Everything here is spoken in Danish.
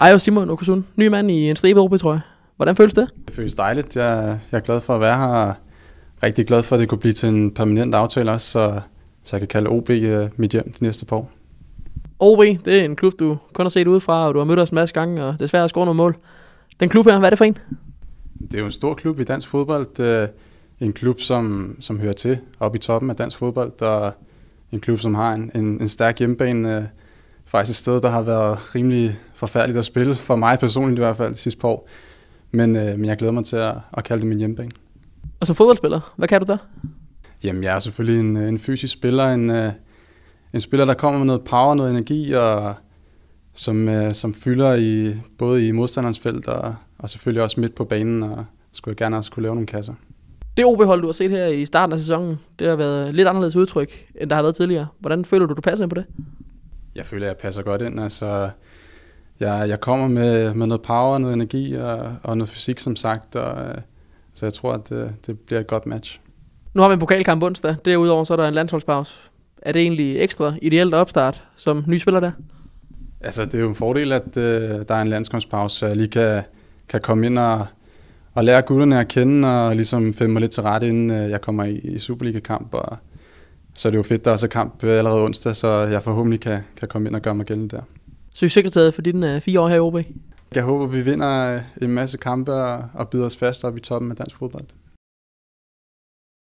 Ej, Simon Okusun, ny mand i en stribe OB, tror jeg. Hvordan føles det? Det føles dejligt. Jeg, jeg er glad for at være her. Rigtig glad for, at det kunne blive til en permanent aftale også, så, så jeg kan kalde OB uh, øh, mit hjem de næste par år. OB, det er en klub, du kun har set udefra, og du har mødt os en masse gange, og desværre har scoret nogle mål. Den klub her, hvad er det for en? Det er jo en stor klub i dansk fodbold. Det øh, en klub, som, som hører til oppe i toppen af dansk fodbold, og en klub, som har en, en, en stærk hjemmebane øh, faktisk et sted, der har været rimelig forfærdeligt at spille, for mig personligt i hvert fald, de sidste par år. Men, øh, men jeg glæder mig til at, at kalde det min hjembane. Og som fodboldspiller, hvad kan du der? Jamen, jeg er selvfølgelig en, en fysisk spiller, en, øh, en spiller, der kommer med noget power, noget energi, og som, øh, som fylder i, både i modstanderens felt og, og selvfølgelig også midt på banen, og skulle jeg gerne også kunne lave nogle kasser. Det OB-hold, du har set her i starten af sæsonen, det har været lidt anderledes udtryk, end der har været tidligere. Hvordan føler du, du passer ind på det? jeg føler, at jeg passer godt ind. Altså, jeg, jeg kommer med, med noget power, noget energi og, og noget fysik, som sagt. Og, øh, så jeg tror, at det, øh, det bliver et godt match. Nu har vi en pokalkamp onsdag. Derudover så er der en landsholdspause. Er det egentlig ekstra ideelt opstart som ny spiller der? Altså, det er jo en fordel, at øh, der er en landskampspause, så jeg lige kan, kan komme ind og, og lære gutterne at kende og ligesom finde mig lidt til rette, inden øh, jeg kommer i, i Superliga-kamp. Og, så det er jo fedt, der er så kamp øh, allerede onsdag, så jeg forhåbentlig kan, kan komme ind og gøre mig gældende der. Så I sekretariat for dine uh, fire år her i OB? Jeg håber, vi vinder øh, en masse kampe og, og byder os fast op i toppen af dansk fodbold.